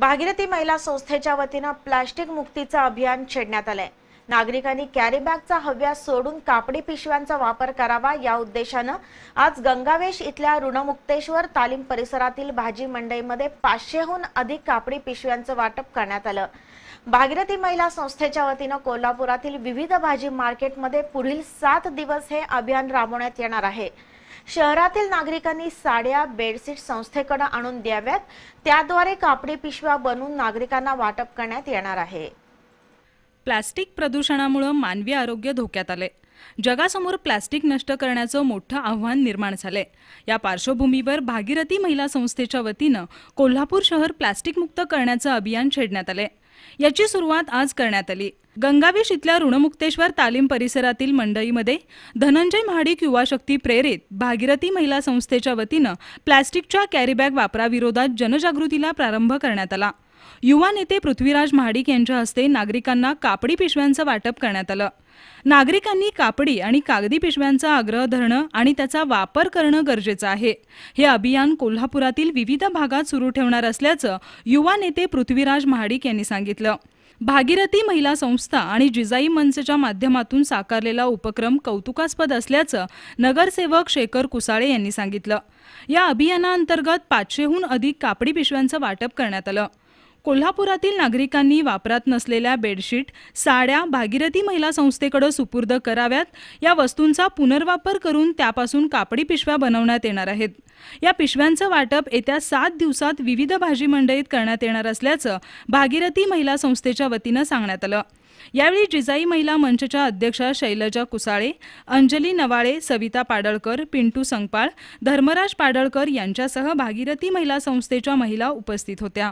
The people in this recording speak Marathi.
भागीरथी महिला संस्थेच्या वतीनं प्लास्टिक मुक्तीचं अभियान छेडण्यात आलंय नागरिकांनी बॅगचा हव्या सोडून कापडी पिशव्यांचा वापर करावा या उद्देशानं आज गंगावेश इथल्या ऋणमुक्तेश्वर तालीम परिसरातील भाजी मंडईमध्ये पाचशेहून अधिक कापडी पिशव्यांचं वाटप करण्यात आलं भागीरथी महिला संस्थेच्या वतीनं कोल्हापुरातील विविध भाजी मार्केटमध्ये पुढील सात दिवस हे अभियान राबवण्यात येणार आहे शहरातील नागरिकांनी साड्या बेडशीट संस्थेकडे आणून द्याव्यात त्याद्वारे कापडी पिशव्या बनवून नागरिकांना वाटप करण्यात येणार आहे प्लास्टिक प्रदूषणामुळे मानवी आरोग्य धोक्यात आले जगासमोर प्लास्टिक नष्ट करण्याचं मोठं आव्हान निर्माण झालंय या पार्श्वभूमीवर भागीरथी महिला संस्थेच्या वतीनं कोल्हापूर शहर प्लास्टिकमुक्त करण्याचं अभियान छेडण्यात आले याची सुरुवात आज करण्यात आली गंगावेश इथल्या ऋणमुक्तेश्वर तालीम परिसरातील मंडईमध्ये धनंजय महाडिक युवा शक्ती प्रेरित भागीरथी महिला संस्थेच्या वतीनं प्लॅस्टिकच्या कॅरीबॅग वापराविरोधात जनजागृतीला प्रारंभ करण्यात आला युवा नेते पृथ्वीराज महाडिक यांच्या हस्ते नागरिकांना कापडी पिशव्यांचं वाटप करण्यात आलं नागरिकांनी कापडी आणि कागदी पिशव्यांचा आग्रह धरणं आणि त्याचा वापर करणं गरजेचं आहे हे अभियान कोल्हापुरातील विविध भागात सुरू ठेवणार असल्याचं युवा नेते पृथ्वीराज महाडिक यांनी सांगितलं भागीरथी महिला संस्था आणि जिजाई मंचच्या माध्यमातून साकारलेला उपक्रम कौतुकास्पद असल्याचं नगरसेवक शेखर कुसाळे यांनी सांगितलं या अभियानाअंतर्गत पाचशेहून अधिक कापडी पिशव्यांचं वाटप करण्यात आलं कोल्हापुरातील नागरिकांनी वापरात नसलेल्या बेडशीट साड्या भागीरथी महिला संस्थेकडे सुपूर्द कराव्यात या वस्तूंचा पुनर्वापर करून त्यापासून कापडी पिशव्या बनवण्यात येणार आहेत या पिशव्यांचं वाटप येत्या सात दिवसात विविध भाजी मंडईत करण्यात येणार असल्याचं भागीरथी महिला संस्थेच्या वतीनं सांगण्यात आलं यावेळी जिजाई महिला मंचच्या अध्यक्षा शैलजा कुसाळे अंजली नवाळे सविता पाडळकर पिंटू संगपाळ धर्मराज पाडळकर यांच्यासह भागीरथी महिला संस्थेच्या महिला उपस्थित होत्या